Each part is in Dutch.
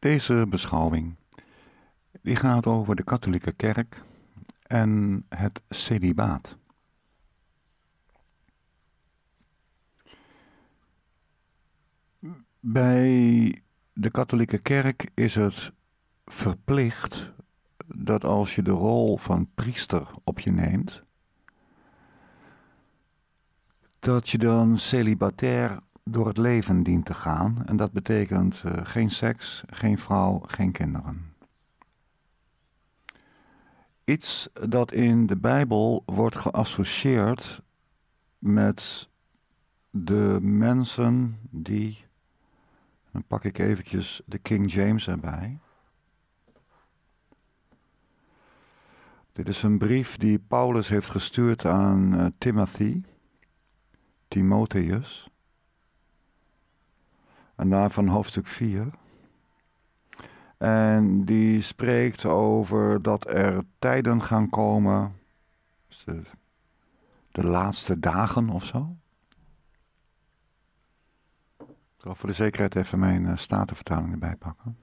Deze beschouwing die gaat over de katholieke kerk en het celibaat. Bij de katholieke kerk is het verplicht dat als je de rol van priester op je neemt, dat je dan celibatair door het leven dient te gaan. En dat betekent eh, geen seks, geen vrouw, geen kinderen. Iets dat in de Bijbel wordt geassocieerd met de mensen die. Dan pak ik eventjes de King James erbij. Dit is een brief die Paulus heeft gestuurd aan uh, Timothy, Timotheus en daarvan hoofdstuk 4. En die spreekt over dat er tijden gaan komen, dus de, laatste dagen of zo. Ik zal voor de zekerheid even mijn uh, statenvertaling erbij pakken.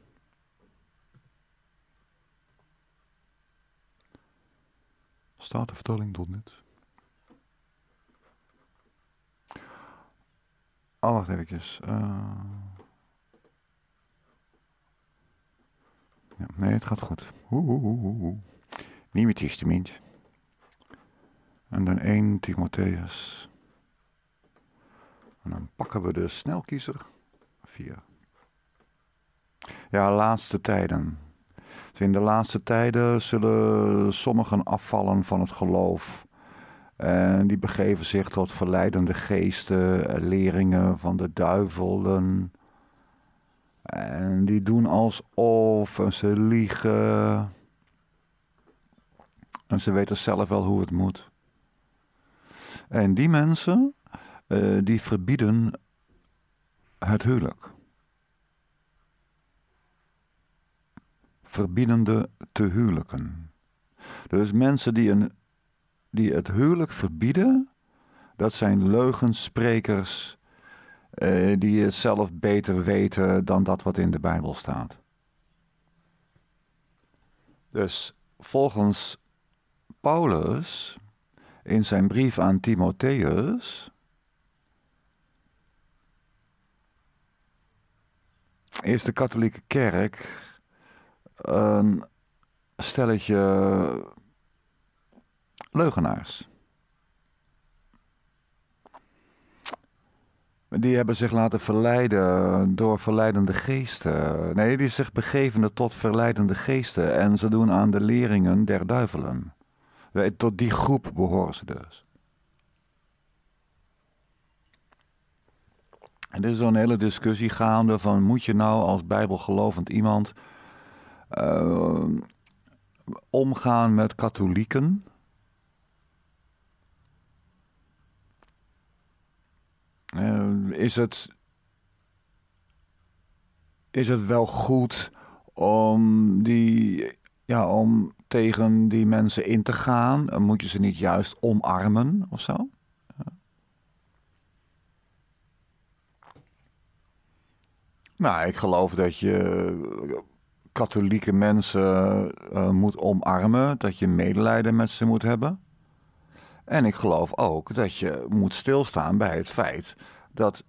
Statenvertaling doet net. Oh, wacht even. Eh. Ja, nee, het gaat goed. Oeh, te Testament. En dan 1 Timotheus. En dan pakken we de snelkiezer. 4. Ja, laatste tijden. Dus in de laatste tijden zullen sommigen afvallen van het geloof en die begeven zich tot verleidende geesten, eh, leringen van de duivelen. En die doen alsof en ze liegen. En ze weten zelf wel hoe het moet. En die mensen, eh, die verbieden het huwelijk. de te huwelijken. Dus mensen die een die het huwelijk verbieden, dat zijn leugensprekers eh, die het zelf beter weten dan dat wat in de Bijbel staat. Dus volgens Paulus in zijn brief aan Timotheus is de katholieke kerk een stelletje leugenaars. Die hebben zich laten verleiden door verleidende geesten. Nee, die zich begeven tot verleidende geesten. En ze doen aan de leringen der duivelen. Tot die groep behoren ze dus. En er is zo'n hele discussie gaande van moet je nou als bijbelgelovend iemand eh, omgaan met katholieken? Eh, is, het, is het wel goed om, die, ja, om tegen die mensen in te gaan? Eh, moet je ze niet juist omarmen of zo? Eh. Nou, ik geloof dat je katholieke mensen moet omarmen, dat je medelijden met ze moet hebben. En ik geloof ook dat je moet stilstaan bij het feit dat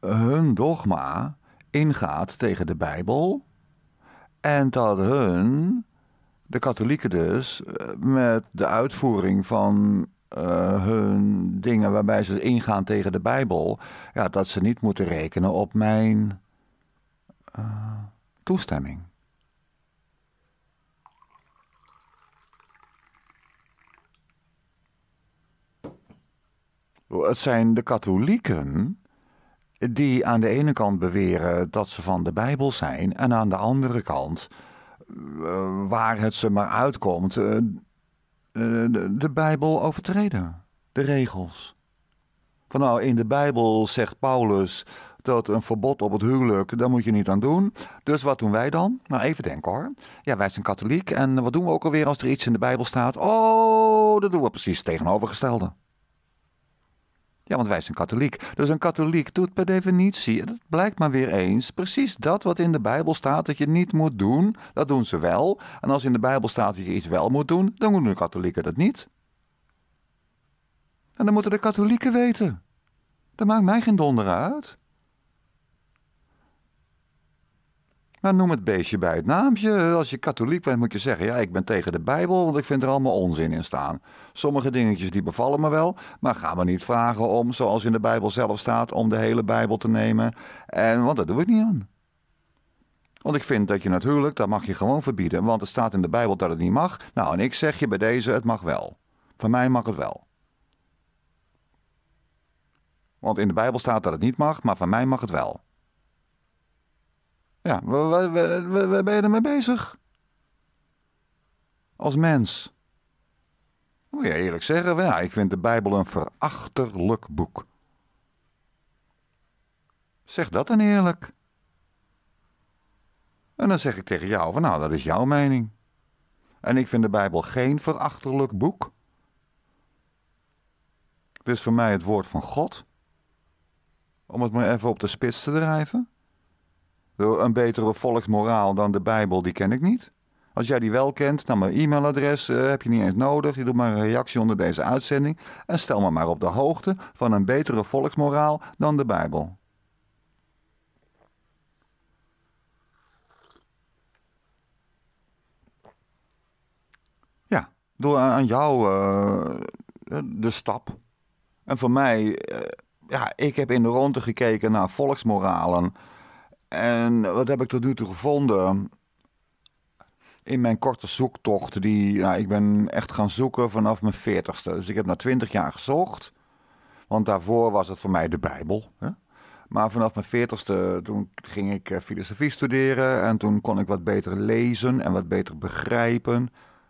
hun dogma ingaat tegen de Bijbel. En dat hun, de katholieken dus, eh, met de uitvoering van eh, hun dingen waarbij ze ingaan tegen de Bijbel, ja, dat ze niet moeten rekenen op mijn eh, toestemming. Het zijn de katholieken die aan de ene kant beweren dat ze van de Bijbel zijn, en aan de andere kant, eh, waar het ze maar uitkomt, eh, eh, de Bijbel overtreden, de regels. Van nou, in de Bijbel zegt Paulus dat een verbod op het huwelijk, daar moet je niet aan doen. Dus wat doen wij dan? Nou, even denken hoor. Ja, wij zijn katholiek en wat doen we ook alweer als er iets in de Bijbel staat? Oh, dat doen we precies het tegenovergestelde. Ja, want wij zijn katholiek. Dus een katholiek doet per definitie, en dat blijkt maar weer eens, precies dat wat in de Bijbel staat dat je niet moet doen. Dat doen ze wel. En als in de Bijbel staat dat je iets wel moet doen, dan doen de katholieken dat niet. En dan moeten de katholieken weten. Dat maakt mij geen donder uit. Nou, noem het beestje bij het naamje. Als je katholiek bent, moet je zeggen: ja, ik ben tegen de Bijbel, want ik vind er allemaal onzin in staan. Sommige dingetjes die bevallen me wel, maar ga me niet vragen om, zoals in de Bijbel zelf staat, om de hele Bijbel te nemen. En, want dat doe ik niet aan. Want ik vind dat je natuurlijk, dat mag je gewoon verbieden. Want het staat in de Bijbel dat het niet mag. Nou, en ik zeg je bij deze, het mag wel. Van mij mag het wel. Want in de Bijbel staat dat het niet mag, maar van mij mag het wel. Ja, waar, waar, waar, ben je ermee bezig? Als mens. Moet je eerlijk zeggen, ja, ik vind de Bijbel een verachterlijk boek. Zeg dat dan eerlijk. En dan zeg ik tegen jou: van nou, dat is jouw mening. En ik vind de Bijbel geen verachterlijk boek. Het is voor mij het woord van God. Om het maar even op de spits te drijven. Een betere volksmoraal dan de Bijbel, die ken ik niet. Als jij die wel kent, dan nou, mijn e-mailadres eh, heb je niet eens nodig. Je doet maar een reactie onder deze uitzending. En stel me maar op de hoogte van een betere volksmoraal dan de Bijbel. Ja, door aan jou eh, de stap. En voor mij, eh, ja, ik heb in de ronde gekeken naar volksmoralen en wat heb ik tot nu toe gevonden? In mijn korte zoektocht, die, ik ben echt gaan zoeken vanaf mijn veertigste. Dus ik heb na twintig jaar gezocht. Want daarvoor was het voor mij de Bijbel. Hè? Maar vanaf mijn veertigste, toen ging ik eh, filosofie studeren. En toen kon ik wat beter lezen en wat beter begrijpen.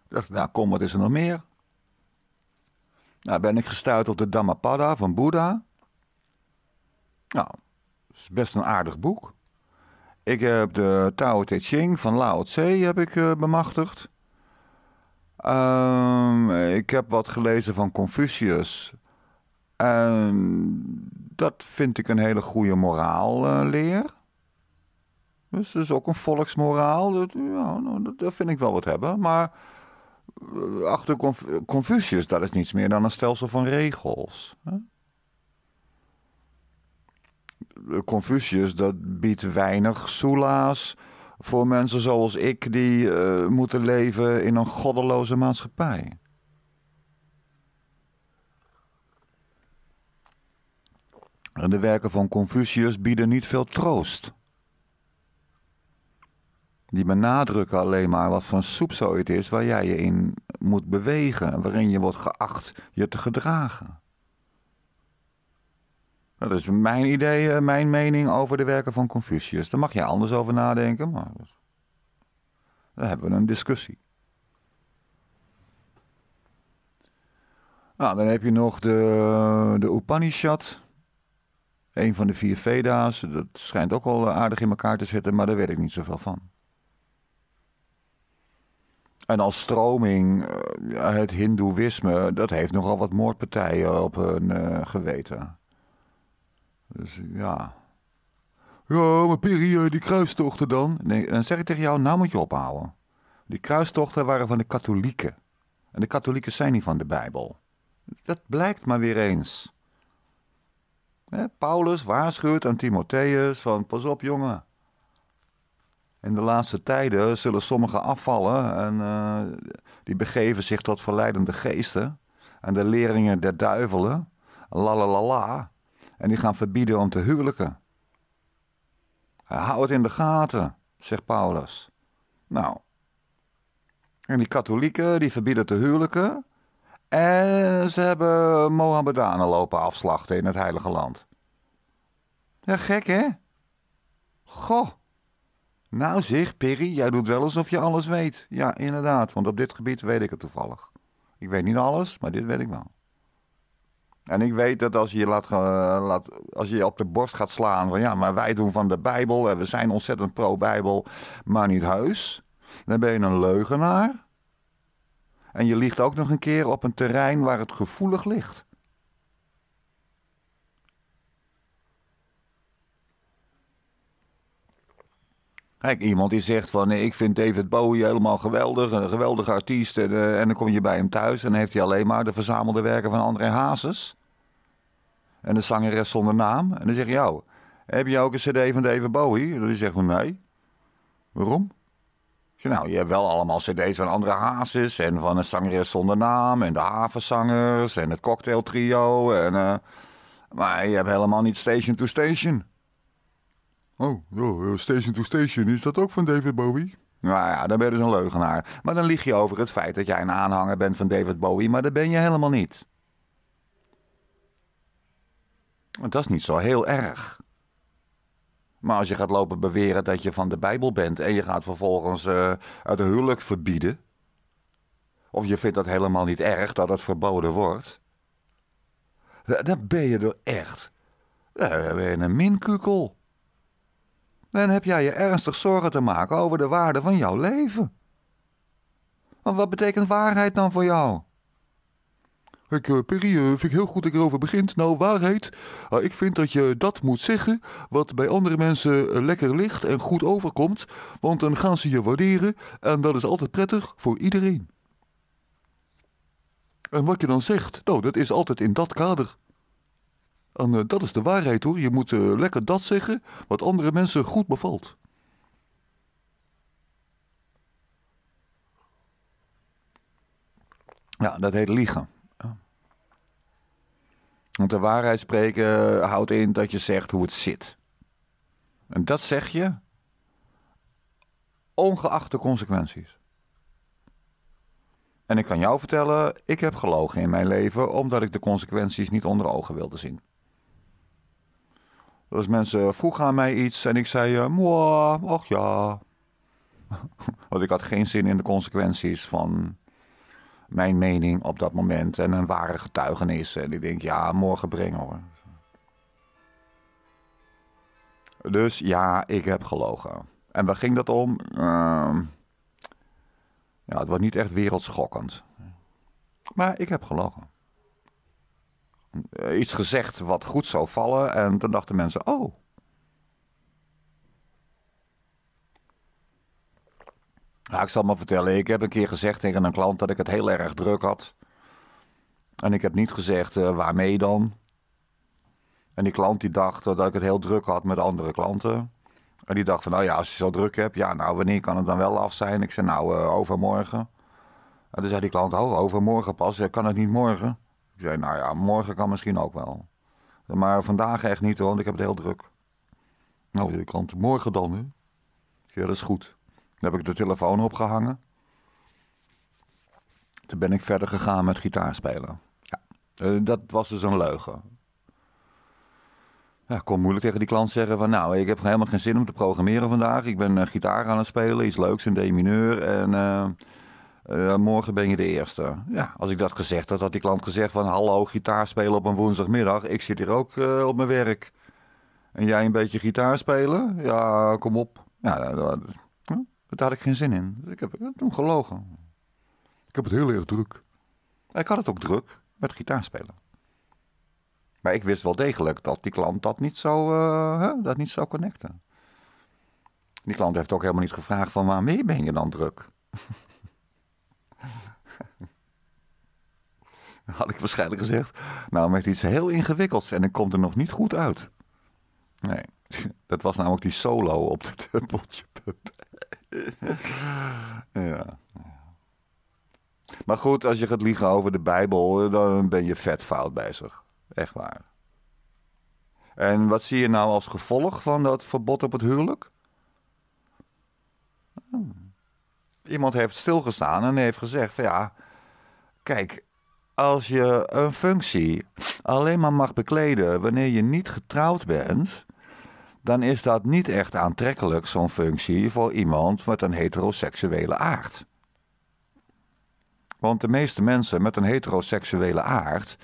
Ik dacht, nou kom, wat is er nog meer? Nou ben ik gestuurd op de Dhammapada van Boeddha. Nou, is best een aardig boek. Ik heb de Tao Te Ching van Lao Tse heb ik, eh, bemachtigd. Ehm, ik heb wat gelezen van Confucius. en dat vind ik een hele goede moraalleer. Eh, uh, dus, is ook een volksmoraal. Dat, nou, dat, vind ik wel wat hebben. Maar eh, achter Confucius, dat is niets meer dan een stelsel van regels. Hè? Confucius, dat biedt weinig soelaas voor mensen zoals ik die eh, moeten leven in een goddeloze maatschappij. de werken van Confucius bieden niet veel troost. Die benadrukken alleen maar wat voor soep zo het is waar jij je in moet bewegen, waarin je wordt geacht je te gedragen. Nou, dat is mijn idee, eh, mijn mening over de werken van Confucius. Daar mag je anders over nadenken, maar dan hebben we een discussie. Nou, dan heb je nog de, de Upanishad. Een van de vier Veda's. Dat schijnt ook al eh, aardig in elkaar te zitten, maar daar weet ik niet zoveel van. En als stroming, eh, het Hindoeïsme, dat heeft nogal wat moordpartijen op hun geweten. Dus ja. Ja, maar Piri, eh, die kruistochten dan. Nee, dan zeg ik tegen jou, nou moet je ophouden. Die kruistochten waren van de katholieken. En de katholieken zijn niet van de Bijbel. Dat blijkt maar weer eens. Paulus waarschuwt aan Timotheus van pas op jongen. In de laatste tijden zullen sommigen afvallen en eh, die begeven zich tot verleidende geesten en de leringen der duivelen. La la la la en die gaan verbieden om te huwelijken. Hou het in de gaten, zegt Paulus. Nou, en die katholieken die verbieden te huwelijken en ze hebben Mohammedanen lopen afslachten in het heilige land. Ja, gek hè? Goh. Nou zeg, Perry, jij doet wel alsof je alles weet. Ja, inderdaad, want op dit gebied weet ik het toevallig. Ik weet niet alles, maar dit weet ik wel. En ik weet dat als je je, laat, eh, laat, als je, op de borst gaat slaan van ja, maar wij doen van de Bijbel en we zijn ontzettend pro-Bijbel, maar niet heus, dan ben je een leugenaar. En je ligt ook nog een keer op een terrein waar het gevoelig ligt. Kijk, iemand die zegt van ik vind David Bowie helemaal geweldig, een geweldige artiest. En, eh, en dan kom je bij hem thuis en dan heeft hij alleen maar de verzamelde werken van André Hazes. En de zangeres zonder naam. En dan zeg je, jou, heb je ook een cd van David Bowie? En dan zegt hij, nee. Waarom? nou, je hebt wel allemaal cd's van André Hazes en van een zangeres zonder naam. En de havenzangers en het cocktailtrio. En, eh, maar je hebt helemaal niet Station to Station. Oh, Station to Station, is dat ook van David Bowie? Nou ja, dan ben je dus een leugenaar. Maar dan lieg je over het feit dat jij een aanhanger bent van David Bowie, maar dat ben je helemaal niet. Dat is niet zo heel erg. Maar als je gaat lopen beweren dat je van de Bijbel bent en je gaat vervolgens eh, het huwelijk verbieden, of je vindt dat helemaal niet erg dat het verboden wordt, dan ben je er echt. Dan ben je een minkukel dan heb jij je ernstig zorgen te maken over de waarde van jouw leven. Maar wat betekent waarheid dan voor jou? Ik, uh, Perry, uh, vind ik heel goed dat je erover begint. Nou, waarheid. Ah, ik vind dat je dat moet zeggen wat bij andere mensen eh, lekker ligt en goed overkomt. Want dan gaan ze je waarderen en dat is altijd prettig voor iedereen. En wat je dan zegt, nou, dat is altijd in dat kader. En eh, dat is de waarheid hoor. Je moet eh, lekker dat zeggen wat andere mensen goed bevalt. Ja, dat heet liegen. Want de waarheid spreken eh, houdt in dat je zegt hoe het zit. En dat zeg je ongeacht de consequenties. En ik kan jou vertellen, ik heb gelogen in mijn leven omdat ik de consequenties niet onder ogen wilde zien. Dus mensen eh, vroegen aan mij iets en ik zei, uh, eh, moa, och ja. Want ik had geen zin in de consequenties van mijn mening op dat moment en een ware getuigenis. En ik denk, ja, morgen brengen hoor. Dus ja, ik heb gelogen. En waar ging dat om? Ehm, ja, het was niet echt wereldschokkend. Maar ik heb gelogen. Eh, iets gezegd wat goed zou vallen. En toen dachten mensen, oh. Ja, ik zal maar vertellen, ik heb een keer gezegd tegen een klant dat ik het heel erg druk had. En ik heb niet gezegd eh, waarmee dan. En die klant die dacht dat ik het heel druk had met andere klanten. En die dacht van, nou ja, als je zo druk hebt, ja, nou, wanneer kan het dan wel af zijn? Ik zei, nou, uh, overmorgen. En toen zei die klant, oh, overmorgen pas, kan het niet morgen? Ik zei, nou ja, morgen kan misschien ook wel. Maar vandaag echt niet hoor, want ik heb het heel druk. Nou, ik kan morgen dan, hè? Ja, dat is goed. Dan heb ik de telefoon opgehangen. Toen ben ik verder gegaan met gitaarspelen. Ja, eh, dat was dus een leugen. Ja, ik kon moeilijk tegen die klant zeggen van nou, ik heb helemaal geen zin om te programmeren vandaag. Ik ben eh, gitaar aan het spelen, iets leuks in D-mineur. En eh, eh, morgen ben je de eerste. Ja, als ik dat gezegd had, had die klant gezegd van... hallo, gitaar spelen op een woensdagmiddag. Ik zit hier ook eh, op mijn werk. En jij een beetje gitaar spelen? Ja, kom op. Ja, nou, daar, hm, had ik geen zin in. Dus ik heb toen gelogen. Ik heb het heel erg druk. Ik had het ook druk met gitaar spelen. Maar ik wist wel degelijk dat die klant dat niet zou, uh, dat niet zou connecten. Die klant heeft ook helemaal niet gevraagd van waarmee ben je dan druk? had ik waarschijnlijk gezegd. Nou, met iets heel ingewikkelds en ik kom er nog niet goed uit. Nee, dat was namelijk die solo op de Tempeltje ja. Maar goed, als je gaat liegen over de Bijbel, dan ben je vet fout bezig. Echt waar. En wat zie je nou als gevolg van dat verbod op het huwelijk? Hmm. Iemand heeft stilgestaan en heeft gezegd: van ja, kijk, als je een functie alleen maar mag bekleden wanneer je niet getrouwd bent, dan is dat niet echt aantrekkelijk, zo'n functie, voor iemand met een heteroseksuele aard. Want de meeste mensen met een heteroseksuele aard,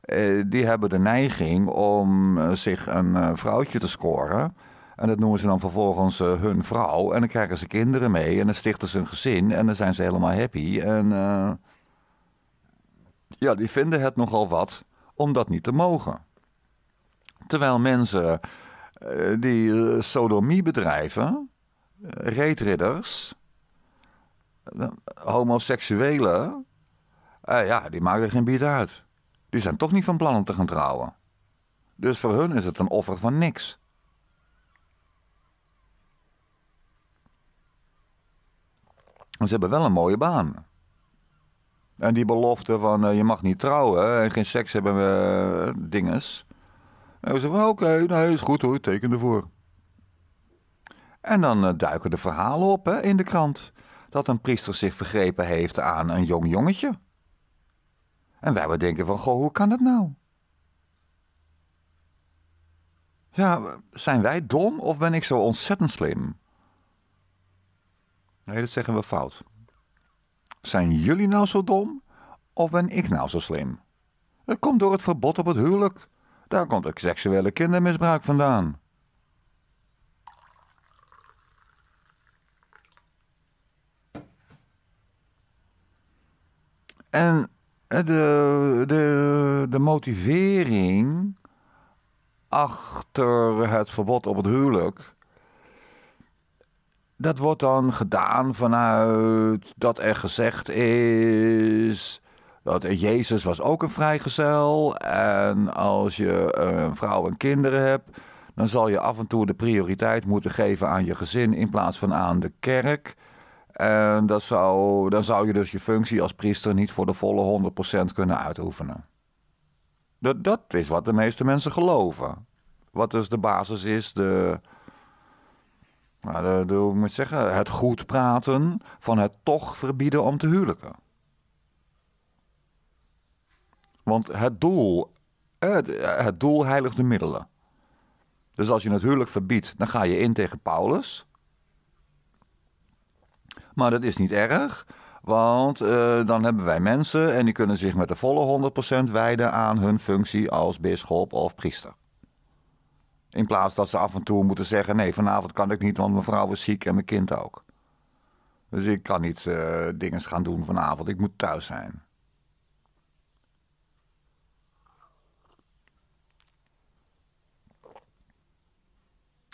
eh, die hebben de neiging om eh, zich een eh, vrouwtje te scoren. En dat noemen ze dan vervolgens hun vrouw. En dan krijgen ze kinderen mee en dan stichten ze een gezin en dan zijn ze helemaal happy. En ja, die vinden het nogal wat om dat niet te mogen. Terwijl mensen eh, die eh, sodomie bedrijven, eh, reetridders, homoseksuelen, ja, die maken er geen bied uit. Die zijn toch niet van plan om te gaan trouwen. Dus voor hun is het een offer van niks. ze hebben wel een mooie baan. En die belofte van eh, je mag niet trouwen en geen seks hebben we eh, dinges. En we zeggen van oké, okay, nee, is goed hoor, teken ervoor. En dan eh, duiken de verhalen op hè, in de krant. Dat een priester zich vergrepen heeft aan een jong jongetje. En wij denken van, goh, hoe kan dat nou? Ja, zijn wij dom of ben ik zo ontzettend slim? Nee, dat zeggen we fout. Zijn jullie nou zo dom? Of ben ik nou zo slim? Het komt door het verbod op het huwelijk. Daar komt ook seksuele kindermisbruik vandaan. En eh, de, de, de motivering achter het verbod op het huwelijk dat wordt dan gedaan vanuit dat er gezegd is. Dat Jezus was ook een vrijgezel. En als je eh, een vrouw en kinderen hebt, dan zal je af en toe de prioriteit moeten geven aan je gezin in plaats van aan de kerk. En dat zou, dan zou je dus je functie als priester niet voor de volle 100% kunnen uitoefenen. Dat, dat is wat de meeste mensen geloven. Wat dus de basis is, de, maar eh, dat, moet zeggen, het goed praten van het toch verbieden om te huwelijken. Want het doel, eh, eh, het, doel heiligt de middelen. Dus als je het huwelijk verbiedt, dan ga je in tegen Paulus. Maar dat is niet erg, want dan hebben wij mensen en die kunnen zich met de volle 100% wijden aan hun functie als bischop of priester. In plaats dat ze af en toe moeten zeggen: nee, vanavond kan ik niet, want mijn vrouw is ziek en mijn kind ook. Dus ik kan niet uh, eh, dingen gaan doen vanavond, ik moet thuis zijn.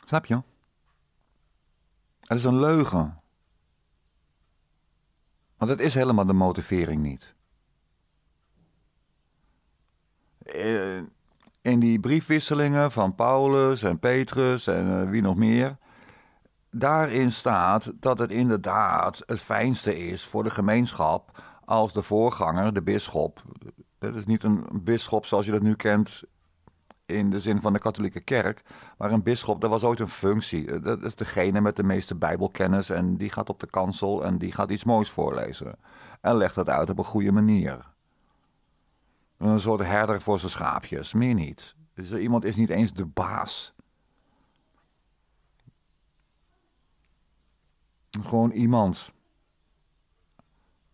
Snap je? Het is een leugen. Want het is helemaal de motivering niet. Eh in die briefwisselingen van Paulus en Petrus en eh, wie nog meer, daarin staat dat het inderdaad het fijnste is voor de gemeenschap als de voorganger, de bisschop. Eh, dat is niet een bisschop zoals je dat nu kent in de zin van de katholieke kerk, maar een bisschop, dat was ooit een functie. Eh, dat is degene met de meeste bijbelkennis en die gaat op de kansel en die gaat iets moois voorlezen. En legt dat uit op een goede manier. Een soort herder voor zijn schaapjes, meer niet. Dus iemand is niet eens de baas. Gewoon iemand.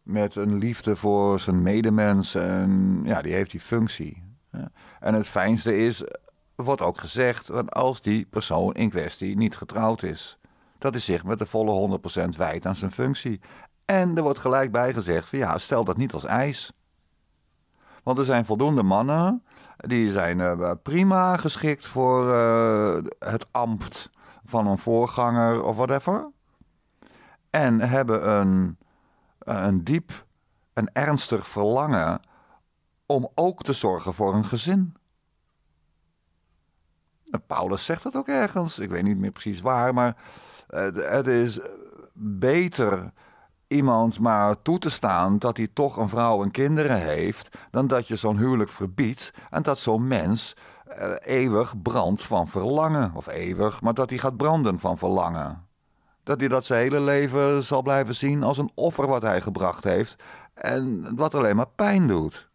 Met een liefde voor zijn medemens en ja, die heeft die functie. En het fijnste is, wordt ook gezegd, als die persoon in kwestie niet getrouwd is, dat hij zich met de volle 100% wijdt aan zijn functie. En er wordt gelijk bij gezegd: van, ja, stel dat niet als eis. Want er zijn voldoende mannen die zijn eh, prima geschikt voor eh, het ambt van een voorganger of whatever. En hebben een, een diep, een ernstig verlangen om ook te zorgen voor een gezin. Eh, Paulus zegt dat ook ergens, ik weet niet meer precies waar, maar het is beter iemand maar toe te staan dat hij toch een vrouw en kinderen heeft, dan dat je zo'n huwelijk verbiedt en dat zo'n mens eh, eeuwig brandt van verlangen. Of eeuwig, maar dat hij gaat branden van verlangen. Dat hij dat zijn hele leven zal blijven zien als een offer wat hij gebracht heeft en wat alleen maar pijn doet.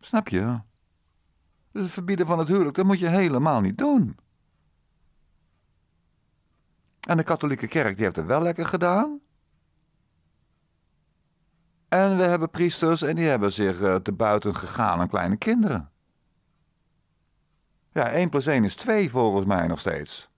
Snap je? Het verbieden van het huwelijk, dat moet je helemaal niet doen. En de katholieke kerk die heeft het wel lekker gedaan. En we hebben priesters en die hebben zich uh, te buiten gegaan aan kleine kinderen. Ja, 1 plus 1 is 2 volgens mij nog steeds.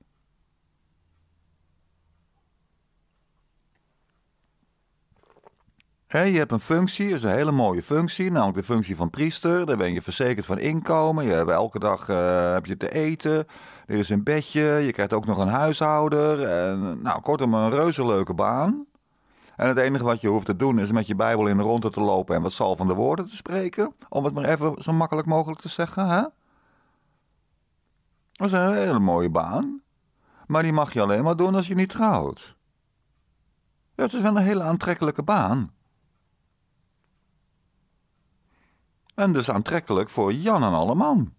He, je hebt een functie, dat is een hele mooie functie, namelijk de functie van priester. Daar ben je verzekerd van inkomen, je hebt elke dag eh, heb je te eten. Er is een bedje, je krijgt ook nog een huishouder. En, nou, kortom, een reuze leuke baan. En het enige wat je hoeft te doen is met je Bijbel in de ronde te lopen en wat zal van de woorden te spreken. Om het maar even zo makkelijk mogelijk te zeggen, hè? Dat is een hele mooie baan. Maar die mag je alleen maar doen als je niet trouwt. Ja, het is wel een hele aantrekkelijke baan. En dus aantrekkelijk voor Jan en alle man.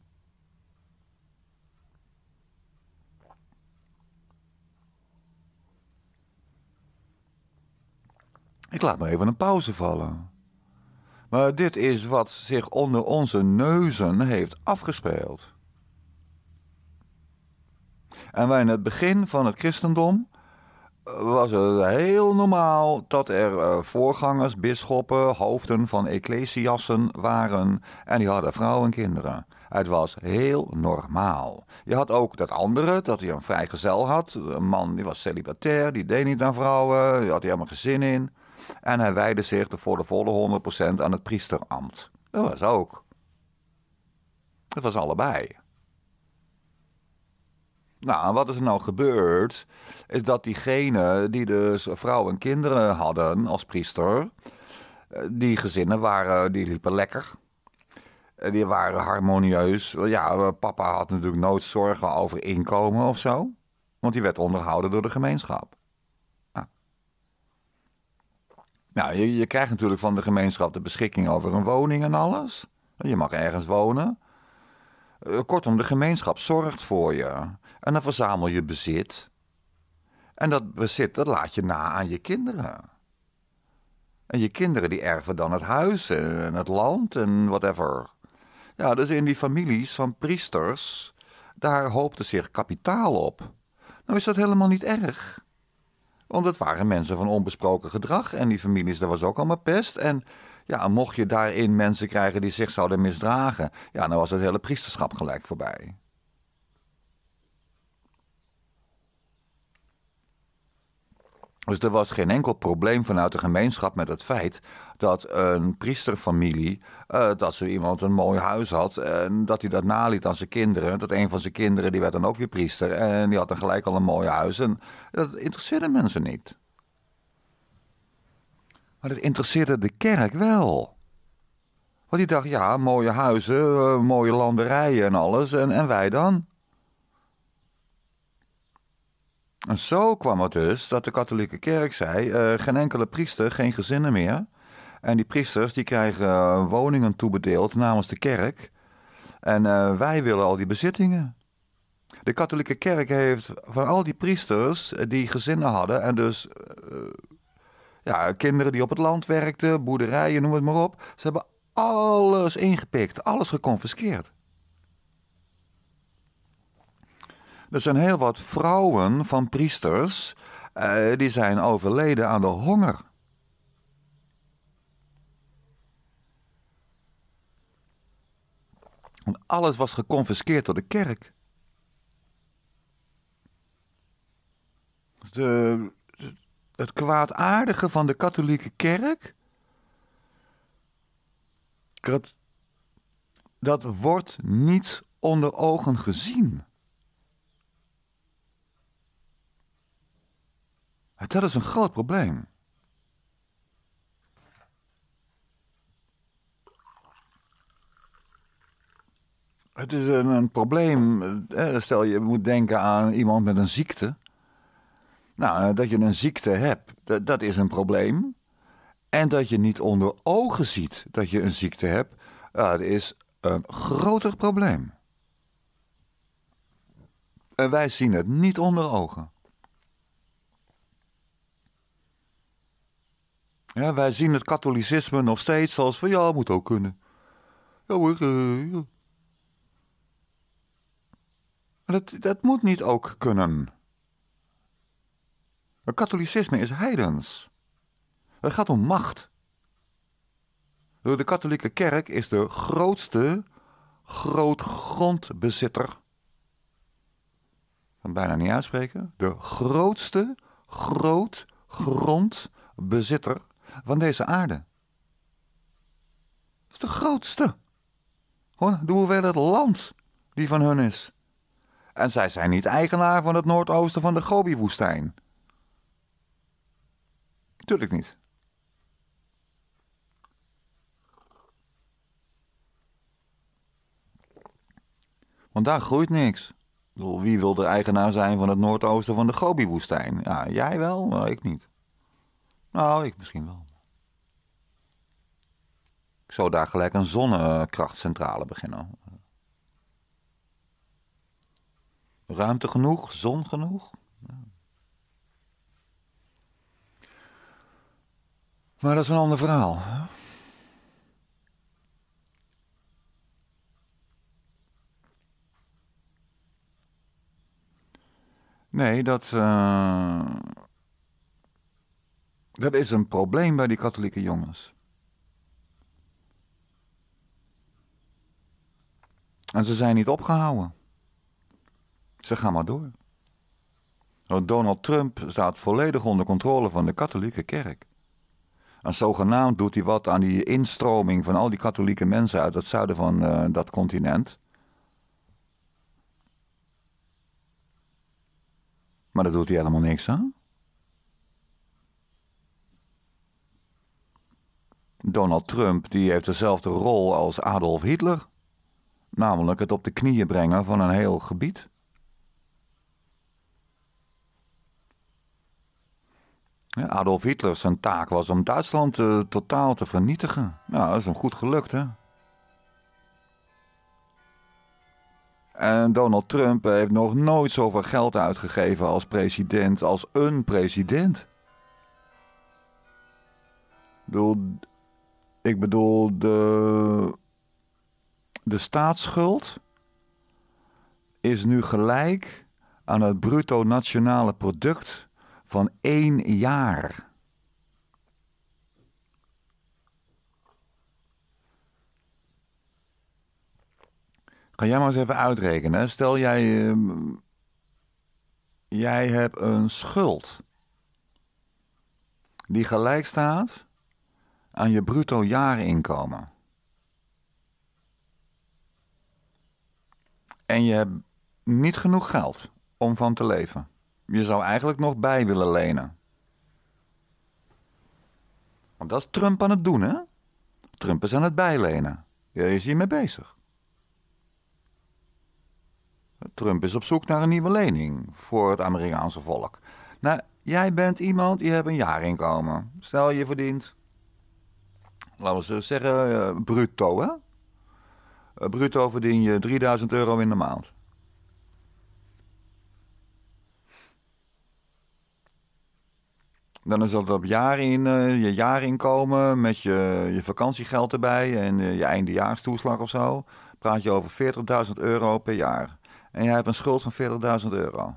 Ik laat maar even een pauze vallen. Maar dit is wat zich onder onze neuzen heeft afgespeeld. En wij in het begin van het christendom eh, was het heel normaal dat er eh, voorgangers, bisschoppen, hoofden van ecclesiassen waren. En die hadden vrouwen en kinderen. Het was heel normaal. Je had ook dat andere, dat hij een vrijgezel had. Een man die was celibatair, die deed niet aan vrouwen, die had helemaal geen zin in en hij wijde zich voor de volle 100% aan het priesterambt. Dat was ook. Dat was allebei. Nou, en wat is er nou gebeurd? Is dat diegenen die dus vrouw en kinderen hadden als priester, eh, die gezinnen waren, die liepen lekker. Eh, die waren harmonieus. Ja, eh, papa had natuurlijk nooit zorgen over inkomen of zo. Want die werd onderhouden door de gemeenschap. Nou, je, krijgt natuurlijk van de gemeenschap de beschikking over een woning en alles. Je mag ergens wonen. Eh, kortom, de gemeenschap zorgt voor je. En dan verzamel je bezit. En dat bezit, dat laat je na aan je kinderen. En je kinderen die erven dan het huis en het land en whatever. Ja, dus in die families van priesters, daar hoopte zich kapitaal op. Nou is dat helemaal niet erg. Want het waren mensen van onbesproken gedrag en die families, daar was ook allemaal pest. En ja, mocht je daarin mensen krijgen die zich zouden misdragen, ja, dan was het hele priesterschap gelijk voorbij. Dus er was geen enkel probleem vanuit de gemeenschap met het feit dat een priesterfamilie, eh, dat ze iemand een mooi huis had en dat hij dat naliet aan zijn kinderen. Dat een van zijn kinderen, die werd dan ook weer priester en die had dan gelijk al een mooi huis. En dat interesseerde mensen niet. Maar dat interesseerde de kerk wel. Want die dacht, ja, mooie huizen, eh, mooie landerijen en alles. En, en wij dan? En zo kwam het dus dat de katholieke kerk zei: eh, geen enkele priester, geen gezinnen meer. En die priesters die krijgen eh, woningen toebedeeld namens de kerk. En eh, wij willen al die bezittingen. De katholieke kerk heeft van al die priesters eh, die gezinnen hadden en dus ja, kinderen die op het land werkten, boerderijen, noem het maar op. Ze hebben alles ingepikt, alles geconfiskeerd. Er zijn heel wat vrouwen van priesters die zijn overleden aan de honger. Want alles was geconfiskeerd door de kerk. Dus de, het kwaadaardige van de katholieke kerk. Dat, dat wordt niet onder ogen gezien. Dat is een groot probleem. Het is een, probleem. Stel je moet denken aan iemand met een ziekte. Nou, dat je een ziekte hebt, dat, is een probleem. En dat je niet onder ogen ziet dat je een ziekte hebt, dat is een groter probleem. En wij zien het niet onder ogen. Ja, wij zien het katholicisme nog steeds als van ja, moet ook kunnen. Ja, eh, dat, dat moet niet ook kunnen. Het katholicisme is heidens. Het gaat om macht. De katholieke kerk is de grootste grootgrondbezitter. Kan bijna niet uitspreken. De grootste grootgrondbezitter van deze aarde. Dat is de grootste. Gewoon de hoeveelheid land die van hun is en zij zijn niet eigenaar van het noordoosten van de Gobi-woestijn. Tuurlijk niet. Want daar groeit niks. Wie wil de eigenaar zijn van het noordoosten van de Gobi-woestijn? jij wel, maar ik niet. Nou, ik misschien wel. Ik zou daar gelijk een zonnekrachtcentrale beginnen. Ruimte genoeg, zon genoeg. Maar dat is een ander verhaal. Nee, dat, eh, dat is een probleem bij die katholieke jongens. En ze zijn niet opgehouden. Ze gaan maar door. Donald Trump staat volledig onder controle van de katholieke kerk. En zogenaamd doet hij wat aan die instroming van al die katholieke mensen uit het zuiden van eh, dat continent. Maar daar doet hij helemaal niks aan. Donald Trump die heeft dezelfde rol als Adolf Hitler. Namelijk het op de knieën brengen van een heel gebied. Adolf Hitler, zijn taak was om Duitsland eh, totaal te vernietigen. Nou, dat is hem goed gelukt, hè? En Donald Trump heeft nog nooit zoveel geld uitgegeven als president, als een president. Ik bedoel, ik bedoel de, de staatsschuld is nu gelijk aan het bruto nationale product van één jaar. Kan jij maar eens even uitrekenen. Stel jij, ehm, jij hebt een schuld die gelijk staat aan je bruto jaarinkomen. En je hebt niet genoeg geld om van te leven. Je zou eigenlijk nog bij willen lenen. Want dat is Trump aan het doen, hè? Trump is aan het bijlenen. Daar is hiermee bezig. Trump is op zoek naar een nieuwe lening voor het Amerikaanse volk. Nou, jij bent iemand die hebt een jaarinkomen. Stel je verdient, laten we zeggen, eh, bruto, hè? Eh, bruto verdien je 3000 euro in de maand. Dan is dat op jaar in, eh, je jaarinkomen met je, je vakantiegeld erbij en eh, je eindejaarstoeslag of zo. Praat je over 40.000 euro per jaar. En jij hebt een schuld van 40.000 euro.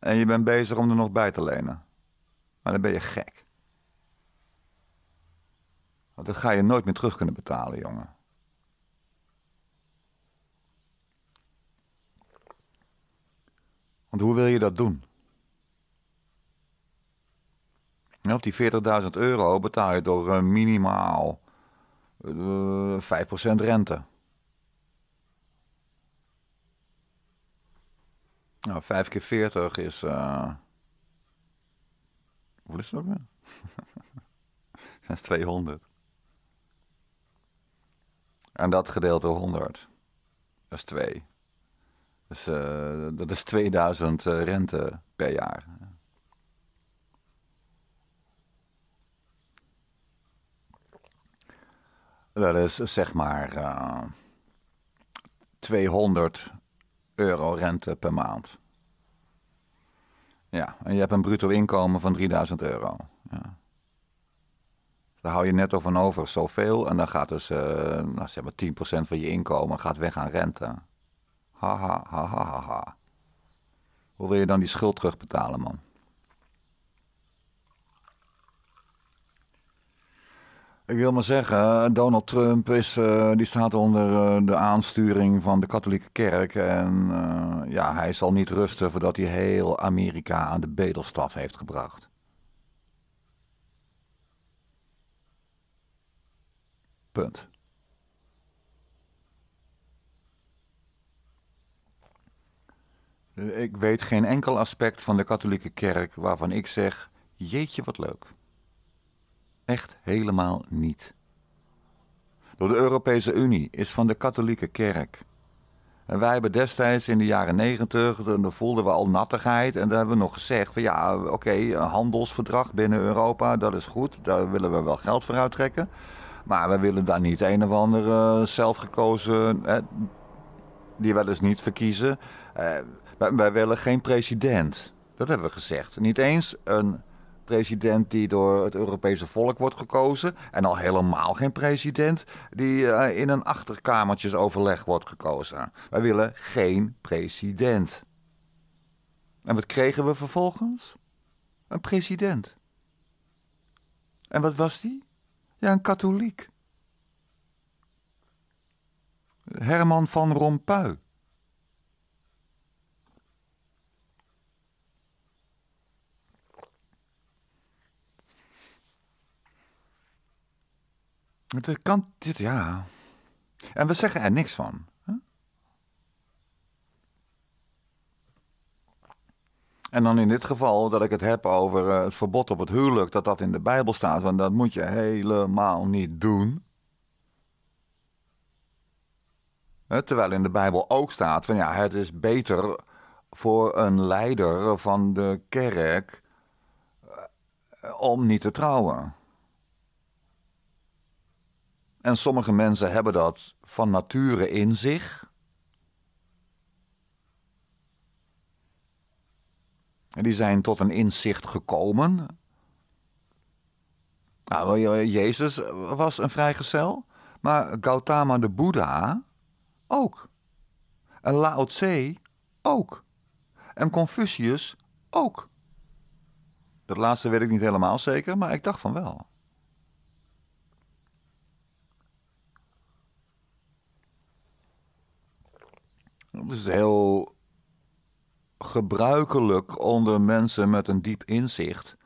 En je bent bezig om er nog bij te lenen. Maar dan ben je gek. Want dat ga je nooit meer terug kunnen betalen, jongen. Want hoe wil je dat doen? op die 40.000 euro betaal je door eh, minimaal 5% eh, rente. Nou, 5 keer 40 is. Uh... Wat is dat ook weer? dat is 200. En dat gedeeld door 100. Dat is 2. Dus uh, dat is 2000 rente per jaar. Dat is zeg maar uh, eh, 200 euro rente per maand. Ja, en je hebt een bruto inkomen van 3000 euro. Ja. Daar hou je netto van over zoveel. En dan gaat dus eh, nou zeg maar 10% van je inkomen gaat weg aan rente. Ha, ha, ha, ha, ha, ha. Hoe wil je dan die schuld terugbetalen, man? Ik wil maar zeggen, Donald Trump is, eh, die staat onder eh, de aansturing van de katholieke kerk. En eh, ja, hij zal niet rusten voordat hij heel Amerika aan de bedelstaf heeft gebracht. Punt. Ik weet geen enkel aspect van de katholieke kerk waarvan ik zeg, jeetje wat leuk. Echt helemaal niet. Door de Europese Unie is van de katholieke kerk. En wij hebben destijds in de jaren negentig, dan voelden we al nattigheid. En dan hebben we nog gezegd van ja, oké, een handelsverdrag binnen Europa, dat is goed. Daar willen we wel geld voor uittrekken. Maar we willen daar niet een of andere zelfgekozen, hè, die wel eens niet verkiezen. Eh, wij willen geen president. Dat hebben we gezegd. Niet eens een president die door het Europese volk wordt gekozen. En al helemaal geen president die eh, in een achterkamertjesoverleg wordt gekozen. Wij willen geen president. En wat kregen we vervolgens? Een president. En wat was die? Ja, een katholiek. Herman van Rompuy. Het kan, dit, ja. En we zeggen er niks van. En dan in dit geval dat ik het heb over eh, het verbod op het huwelijk, dat dat in de Bijbel staat, want dat moet je helemaal niet doen. Terwijl in de Bijbel ook staat van ja, het is beter voor een leider van de kerk eh, om niet te trouwen. En sommige mensen hebben dat van nature in zich. En die zijn tot een inzicht gekomen. Nou, Jezus was een vrijgezel, maar Gautama de Boeddha ook. En Lao Tse ook. En Confucius ook. Dat laatste weet ik niet helemaal zeker, maar ik dacht van wel. Dat is heel gebruikelijk onder mensen met een diep inzicht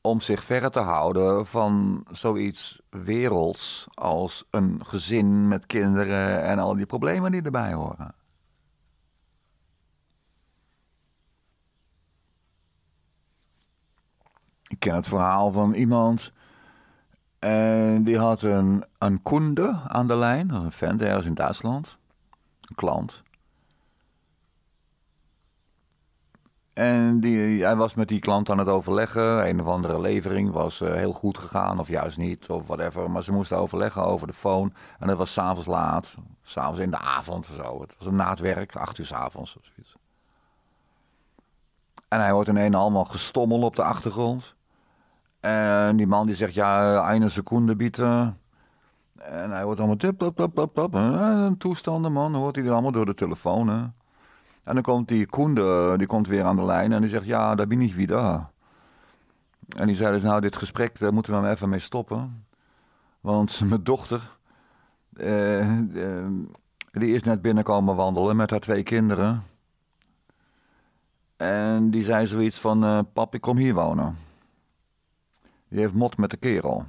om zich verre te houden van zoiets werelds als een gezin met kinderen en al die problemen die erbij horen. Ik ken het verhaal van iemand en eh, die had een, een aan de lijn, een vent ergens in Duitsland, een klant. En die, hij was met die klant aan het overleggen. Een of andere levering was eh, heel goed gegaan, of juist niet, of whatever. Maar ze moesten overleggen over de phone. En dat was s'avonds laat, s'avonds in de avond of zo. Het was na het werk, acht uur s'avonds of zoiets. En hij hoort een allemaal gestommel op de achtergrond. En die man die zegt, ja, een seconde bieden. En hij wordt allemaal tip, tap, En toestanden, man, hoort hij allemaal door de telefoon, hè. En dan komt die Koende, die komt weer aan de lijn en die zegt, ja, daar ben ik weer. En die zei dus, nou, dit gesprek, daar moeten we hem even mee stoppen. Want mijn dochter, eh, eh, die is net binnenkomen wandelen met haar twee kinderen. En die zei zoiets van, uh, pap, ik kom hier wonen. Die heeft mot met de kerel.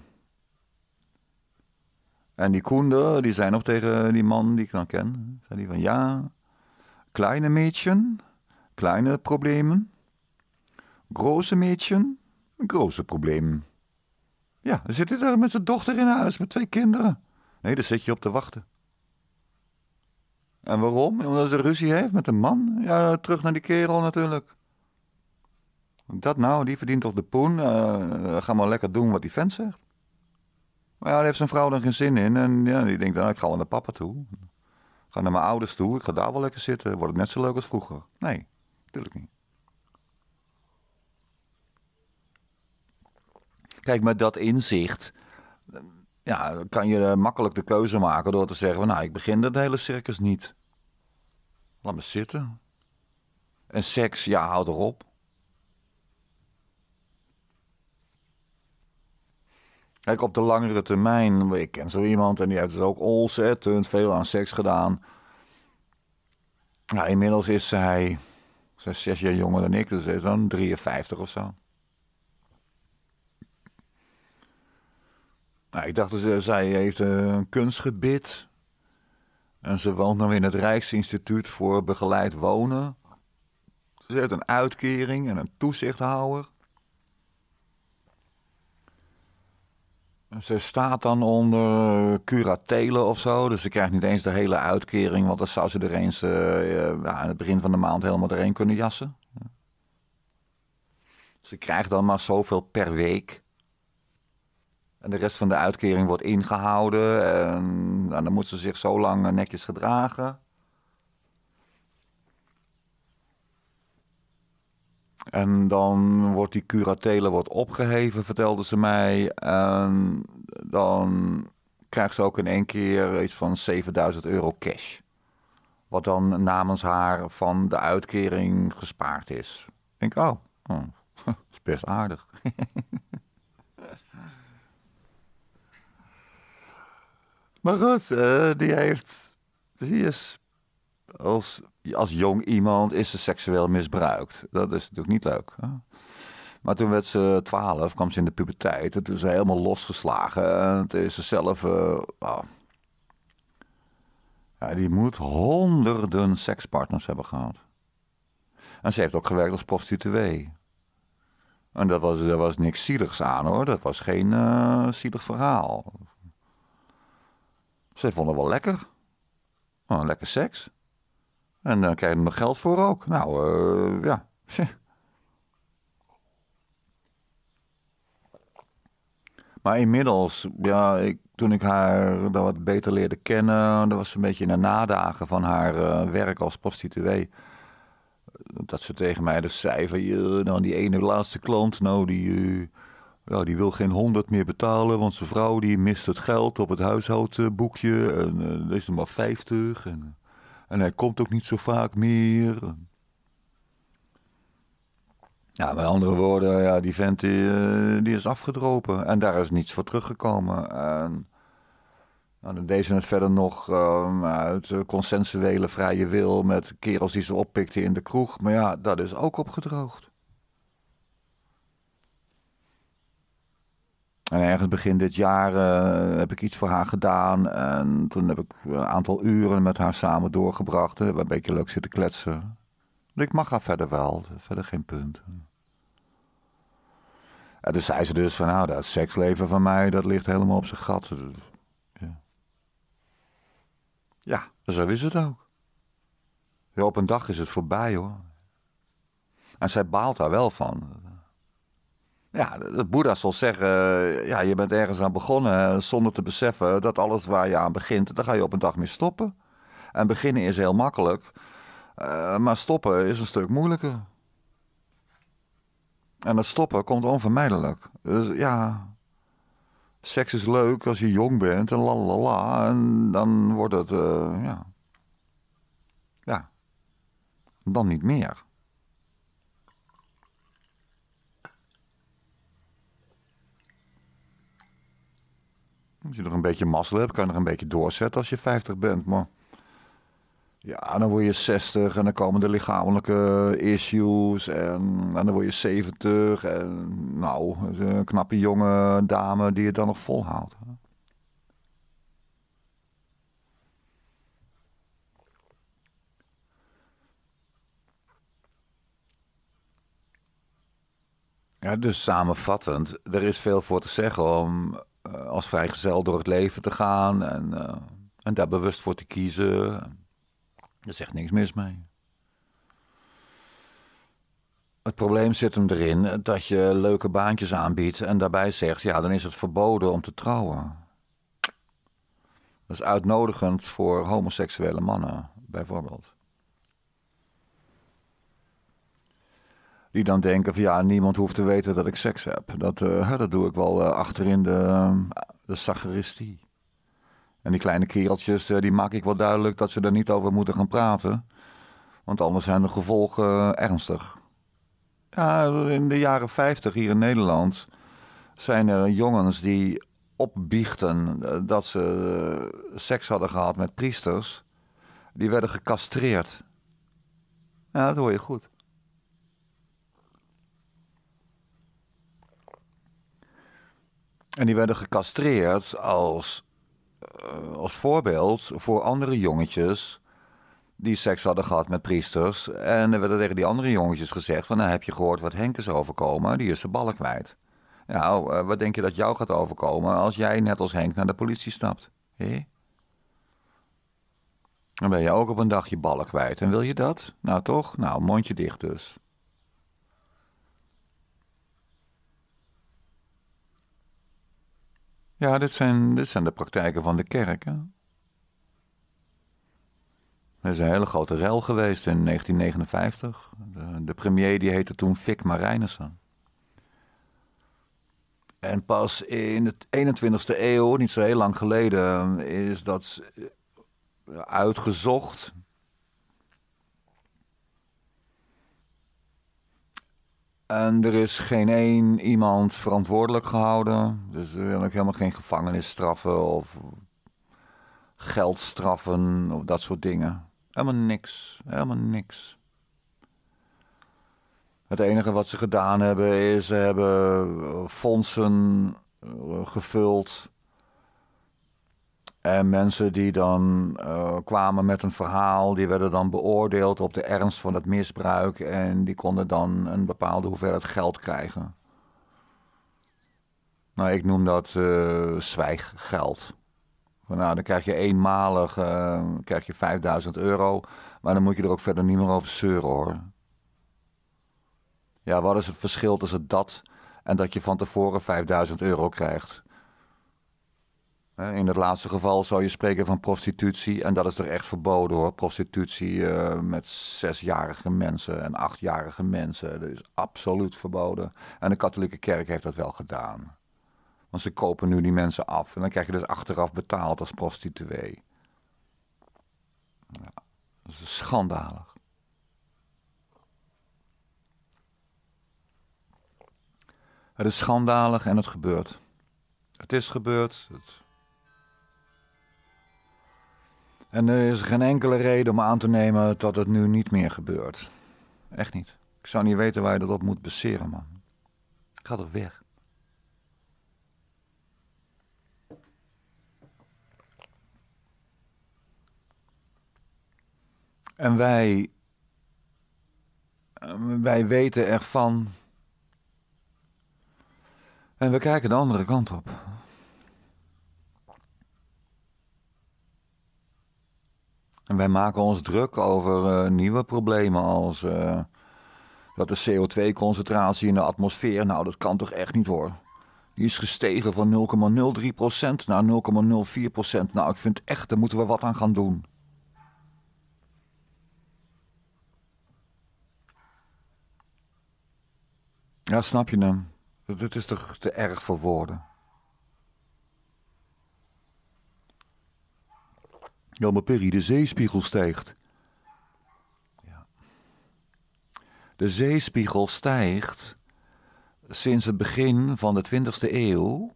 En die Koende, die zei nog tegen die man die ik dan ken, zei die van, ja, kleine Mädchen, kleine Problemen. Große Mädchen, große Problemen. Ja, dan zit hij daar met zijn dochter in huis, met twee kinderen. Nee, daar zit je op te wachten. En waarom? Omdat ze ruzie heeft met een man? Ja, terug naar die kerel natuurlijk. Dat nou, die verdient toch de poen? Eh, ga maar lekker doen wat die vent zegt. Maar ja, daar heeft zijn vrouw dan geen zin in. En ja, die denkt dan, nou, ik ga wel naar papa toe ga naar mijn ouders toe, ik ga daar wel lekker zitten. Wordt het net zo leuk als vroeger? Nee, natuurlijk niet. Kijk, met dat inzicht eh, ja, kan je makkelijk de keuze maken door te zeggen: Nou, ik begin dat hele circus niet. Laat me zitten. En seks, ja, houd erop. Kijk, op de langere termijn, ik ken zo iemand en die heeft dus ook ontzettend veel aan seks gedaan. Nou, inmiddels is zij, zes jaar jonger dan ik, dus is dan 53 of zo. Nou, ik dacht dus, eh, zij heeft eh, een kunstgebit. En ze woont nu in het Rijksinstituut voor Begeleid Wonen. Ze heeft een uitkering en een toezichthouder. Ze staat dan onder curatelen of zo. Dus ze krijgt niet eens de hele uitkering. Want dan zou ze er eens eh, eh, ja, aan het begin van de maand helemaal erin kunnen jassen. Ze krijgt dan maar zoveel per week. En de rest van de uitkering wordt ingehouden. En, en nou, dan moet ze zich zo lang eh, netjes gedragen. En dan wordt die curatele wordt opgeheven, vertelde ze mij. En dan krijgt ze ook in één keer iets van 7000 euro cash. Wat dan namens haar van de uitkering gespaard is. Ik denk, oh, oh is best aardig. maar goed, eh, die heeft... Die is als, als jong iemand is ze seksueel misbruikt. Dat is natuurlijk niet leuk. Maar toen werd ze twaalf, kwam ze in de puberteit. En toen is ze helemaal losgeslagen. En toen is ze zelf... Eh, ja, die moet honderden sekspartners hebben gehad. En ze heeft ook gewerkt als prostituee. En dat was, daar was niks zieligs aan hoor. Dat was geen eh, zielig verhaal. Ze vonden wel lekker. Oh, lekker seks. En dan krijg je er geld voor ook. Nou, uh, ja. Maar inmiddels, ja, ik, toen ik haar daar wat beter leerde kennen, dat was een beetje in de nadagen van haar eh, werk als prostituee. Dat ze tegen mij dus zei van, nou, die ene laatste klant, nou, die, eh, ja, die wil geen honderd meer betalen, want zijn vrouw die mist het geld op het huishoudboekje en dat is er maar vijftig. En... En hij komt ook niet zo vaak meer. Ja, met andere woorden, ja, die vent eh, die, is afgedropen. En daar is niets voor teruggekomen. En, nou, dan deed ze het verder nog ehm, uit consensuele vrije wil met kerels die ze oppikten in de kroeg. Maar ja, dat is ook opgedroogd. En ergens begin dit jaar eh, heb ik iets voor haar gedaan. En toen heb ik een aantal uren met haar samen doorgebracht. We eh, hebben een beetje leuk zitten kletsen. Ik mag haar verder wel, verder geen punt. En dus zei ze dus van, nou, dat seksleven van mij, dat ligt helemaal op zijn gat. Ja, ja zo is het ook. Ja, op een dag is het voorbij, hoor. En zij baalt daar wel van. Ja, de Boeddha zal zeggen, eh, ja, je bent ergens aan begonnen zonder te beseffen dat alles waar je aan begint, daar ga je op een dag mee stoppen. En beginnen is heel makkelijk, eh, maar stoppen is een stuk moeilijker. En dat stoppen komt onvermijdelijk. Dus ja, seks is leuk als je jong bent en la la la, en dan wordt het, eh, ja. ja, dan niet meer. Als je nog een beetje mazzel hebt, kan je nog een beetje doorzetten als je 50 bent. Maar ja, dan word je 60 en dan komen de lichamelijke eh, issues. En, en dan word je 70. En nou, een knappe jonge dame die het dan nog volhoudt. Ja, dus samenvattend, er is veel voor te zeggen om eh, als vrijgezel door het leven te gaan en, eh, en daar bewust voor te kiezen. Er zegt niks mis mee. Het probleem zit hem erin dat je leuke baantjes aanbiedt en daarbij zegt: ja, dan is het verboden om te trouwen. Dat is uitnodigend voor homoseksuele mannen, bijvoorbeeld. Die dan denken van ja, niemand hoeft te weten dat ik seks heb. Dat, eh, dat doe ik wel uh, eh, achterin de, ehm, de En die kleine kereltjes, eh, die maak ik wel duidelijk dat ze er niet over moeten gaan praten. Want anders zijn de gevolgen ernstig. Ja, in de jaren 50 hier in Nederland zijn er jongens die opbiechten dat ze seks hadden gehad met priesters. Die werden gecastreerd. Ja, dat hoor je goed. En die werden gecastreerd als, eh, als voorbeeld voor andere jongetjes die seks hadden gehad met priesters. En er werden tegen die andere jongetjes gezegd: van, nou heb je gehoord wat Henk is overkomen, die is zijn ballen kwijt. Nou, eh, wat denk je dat jou gaat overkomen als jij net als Henk naar de politie stapt? Hé? Dan ben je ook op een dag je ballen kwijt. En wil je dat? Nou toch? Nou, mondje dicht dus. Ja, dit zijn, dit zijn de praktijken van de kerk. Hè? Er is een hele grote rel geweest in 1959. De, de premier die heette toen Fik Marijnissen. En pas in de 21ste eeuw, niet zo heel lang geleden, is dat eh, uitgezocht En er is geen één iemand verantwoordelijk gehouden. Dus er zijn ook helemaal geen gevangenisstraffen of geldstraffen of dat soort dingen. Helemaal niks. Helemaal niks. Het enige wat ze gedaan hebben is ze hebben fondsen eh, gevuld en mensen die dan eh, kwamen met een verhaal, die werden dan beoordeeld op de ernst van het misbruik en die konden dan een bepaalde hoeveelheid geld krijgen. Nou, ik noem dat uh, zwijggeld. nou, dan krijg je eenmalig eh, krijg je 5000 euro, maar dan moet je er ook verder niet meer over zeuren hoor. Ja, wat is het verschil tussen dat en dat je van tevoren 5000 euro krijgt? In het laatste geval zou je spreken van prostitutie. En dat is toch echt verboden hoor. Prostitutie eh, met zesjarige mensen en achtjarige mensen. Dat is absoluut verboden. En de katholieke kerk heeft dat wel gedaan. Want ze kopen nu die mensen af. En dan krijg je dus achteraf betaald als prostituee. Ja, dat is schandalig. Het is schandalig en het gebeurt. Het is gebeurd. Het En er is geen enkele reden om aan te nemen dat het nu niet meer gebeurt. Echt niet. Ik zou niet weten waar je dat op moet baseren, man. Ik ga er weg. En wij, wij weten ervan. En we kijken de andere kant op. En wij maken ons druk over eh, nieuwe problemen als eh, dat de CO2-concentratie in de atmosfeer, nou dat kan toch echt niet hoor. Die is gestegen van 0,03% naar 0,04%. Nou, ik vind echt, daar moeten we wat aan gaan doen. Ja, snap je hem? Dat is toch te erg voor woorden? Perry, de zeespiegel stijgt. Ja. De zeespiegel stijgt sinds het begin van de 20e eeuw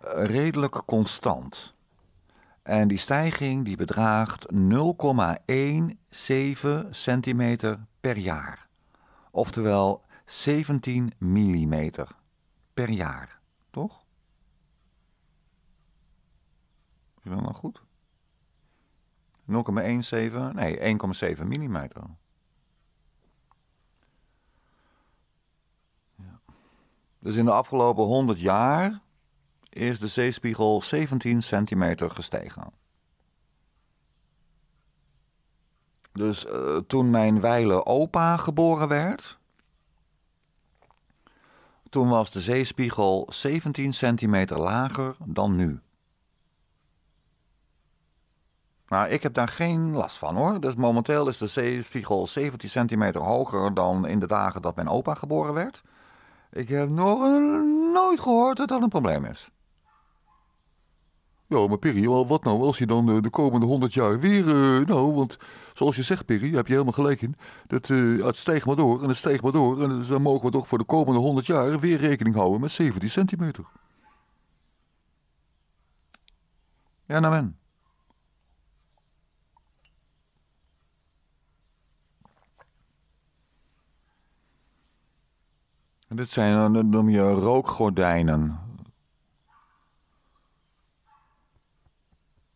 eh, redelijk constant. En die stijging die bedraagt 0,17 centimeter per jaar. Oftewel 17 millimeter per jaar, toch? Is dat nou goed? 0,17, nee, 1,7 mm. Ja. Dus in de afgelopen 100 jaar is de zeespiegel 17 centimeter gestegen. Dus eh, toen mijn wijle opa geboren werd, toen was de zeespiegel 17 centimeter lager dan nu. Nou, ik heb daar geen last van hoor. Dus momenteel is de spiegel 17 centimeter hoger dan in de dagen dat mijn opa geboren werd. Ik heb nog nooit gehoord dat dat een probleem is. Ja, maar Perry, wat nou als je dan eh, de, komende 100 jaar weer... Eh, nou, want zoals je zegt, Perry, heb je helemaal gelijk in. Dat, eh, het steeg maar door en het steeg maar door. En dus dan mogen we toch voor de komende 100 jaar weer rekening houden met 17 centimeter. Ja, nou dit zijn, eh, dat noem je rookgordijnen.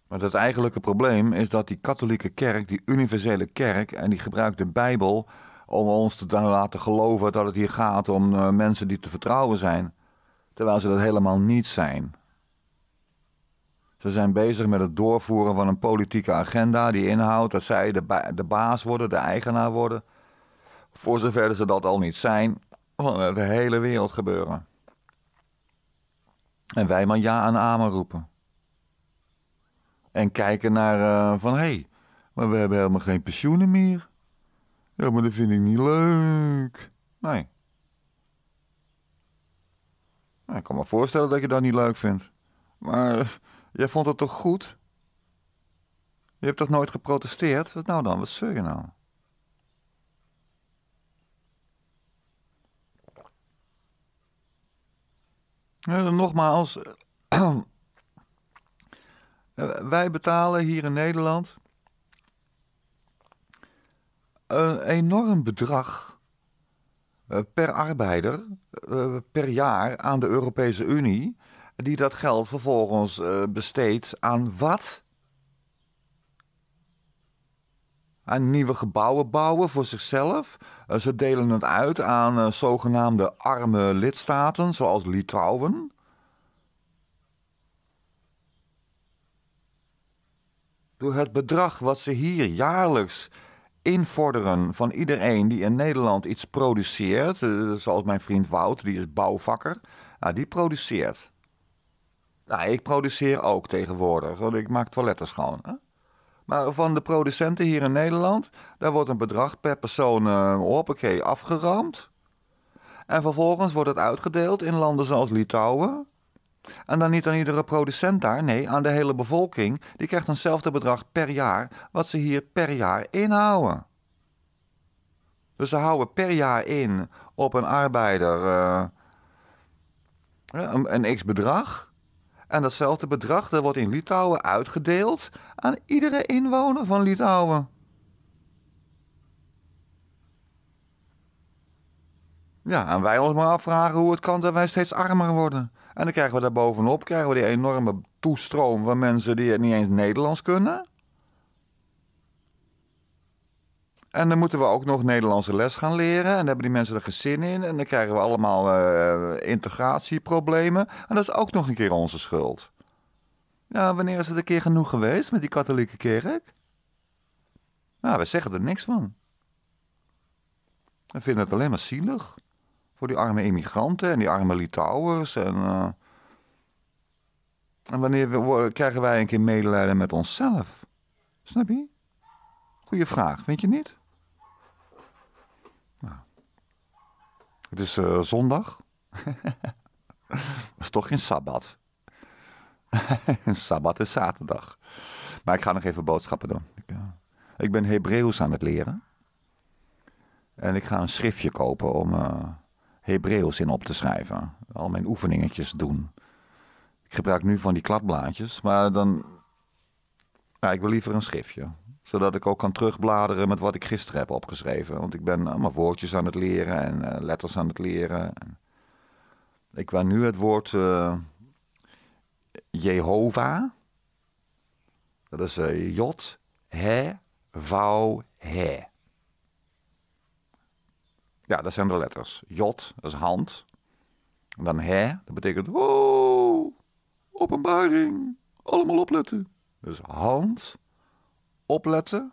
Maar het eigenlijke probleem is dat die katholieke kerk, die universele kerk, en die gebruikt de Bijbel om ons te laten geloven dat het hier gaat om eh, mensen die te vertrouwen zijn, terwijl ze dat helemaal niet zijn. Ze zijn bezig met het doorvoeren van een politieke agenda die inhoudt dat zij de, de baas worden, de eigenaar worden. Voor zover ze dat al niet zijn, van oh, eh, de hele wereld gebeuren. En wij maar ja en amen roepen. En kijken naar eh, van hé, hey, maar we hebben helemaal geen pensioenen meer. Ja, maar dat vind ik niet leuk. Nee. Nou, ik kan me voorstellen dat je dat niet leuk vindt. Maar jij vond het toch goed? Je hebt toch nooit geprotesteerd? Wat nou dan? Wat zeur je nou? nogmaals, eh, eh, wij betalen hier in Nederland een enorm bedrag eh, per arbeider per jaar aan de Europese Unie, die dat geld vervolgens besteedt aan wat? aan nieuwe gebouwen bouwen voor zichzelf. Eh, ze delen het uit aan eh, zogenaamde arme lidstaten, zoals Litouwen. Door het bedrag wat ze hier jaarlijks invorderen van iedereen die in Nederland iets produceert, eh, zoals mijn vriend Wout, die is bouwvakker, nou, die produceert. Nou, ik produceer ook tegenwoordig, want ik maak toiletten schoon. Hè? Maar van de producenten hier in Nederland, daar wordt een bedrag per persoon uh, afgeramd. En vervolgens wordt het uitgedeeld in landen zoals Litouwen. En dan niet aan iedere producent daar, nee, aan de hele bevolking. Die krijgt eenzelfde bedrag per jaar wat ze hier per jaar inhouden. Dus ze houden per jaar in op een arbeider eh, een, een x bedrag. En datzelfde bedrag dat wordt in Litouwen uitgedeeld aan iedere inwoner van Litouwen. Ja, en wij ons maar afvragen hoe het kan dat wij steeds armer worden. En dan krijgen we daarbovenop krijgen we die enorme toestroom van mensen die niet eens Nederlands kunnen. En dan moeten we ook nog Nederlandse les gaan leren. En dan hebben die mensen er gezin in. En dan krijgen we allemaal eh, integratieproblemen. En dat is ook nog een keer onze schuld. Ja, wanneer is het een keer genoeg geweest met die katholieke kerk? Nou, wij zeggen er niks van. We vinden het alleen maar zielig. Voor die arme immigranten en die arme Litouwers. En, eh, en wanneer krijgen wij een keer medelijden met onszelf? Snap je? Goeie vraag, vind je niet? Het is dus, eh, zondag. dat is toch geen sabbat. sabbat is zaterdag. Maar ik ga nog even boodschappen doen. Eh, ik, ben Hebreeuws aan het leren. En ik ga een schriftje kopen om uh, Hebreeuws in op te schrijven. Al mijn oefeningetjes doen. Ik gebruik nu van die kladblaadjes, maar dan. Ja, ik wil liever een schriftje zodat ik ook kan terugbladeren met wat ik gisteren heb opgeschreven. Want ik ben allemaal woordjes aan het leren en eh, letters aan het leren. Ik wou nu het woord uh, eh, Jehovah. Dat is uh, eh, Jot, He, Vau, He. Ja, dat zijn de letters. Jot, dat is hand. En dan H, dat betekent oh, openbaring. Allemaal opletten. Dus hand, opletten.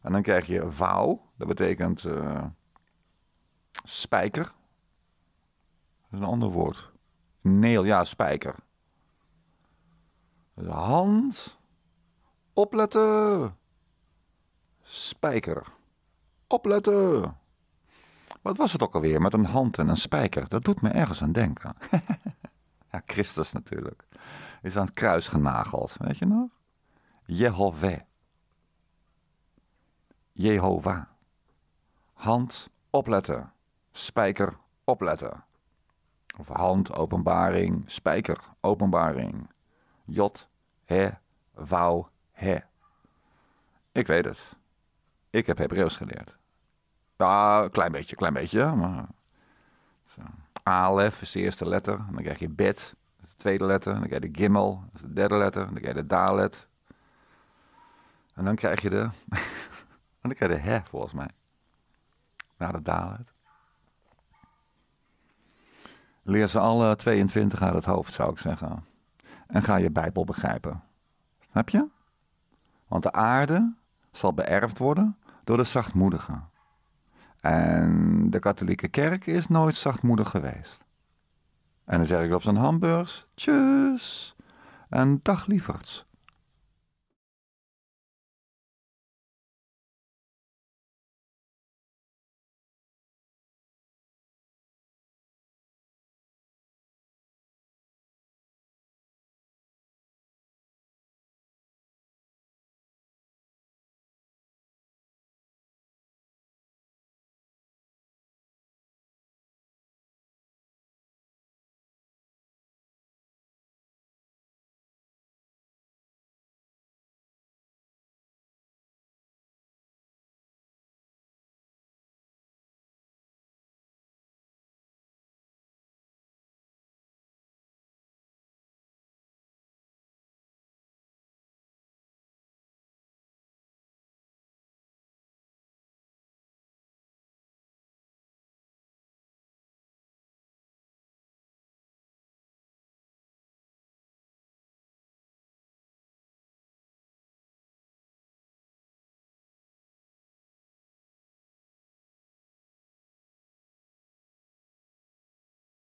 En dan krijg je vaal. Dat betekent eh, spijker. Dat is een ander woord. Neel, ja, spijker. Dus hand. Opletten. Spijker. Opletten. Wat was het ook alweer met een hand en een spijker? Dat doet me ergens aan denken. ja, Christus natuurlijk. Is aan het kruis genageld, weet je nog? Jehovah. Jehovah. Hand opletten, spijker opletten. Of hand, openbaring, spijker, openbaring. Jot, he, wou, he. Ik weet het. Ik heb Hebreeuws geleerd. Ja, klein beetje, klein beetje. Maar... Alef is de eerste letter. En dan krijg je bet, de tweede letter. dan krijg je de gimmel, de derde letter. En dan krijg je de dalet. En dan krijg je de... Want ik had de her volgens mij. Naar de dalen. Leer ze alle 22 uit het hoofd, zou ik zeggen. En ga je Bijbel begrijpen. Snap je? Want de aarde zal beërfd worden door de zachtmoedigen. En de katholieke kerk is nooit zachtmoedig geweest. En dan zeg ik op zijn hamburgers, tjus en dag lieverds.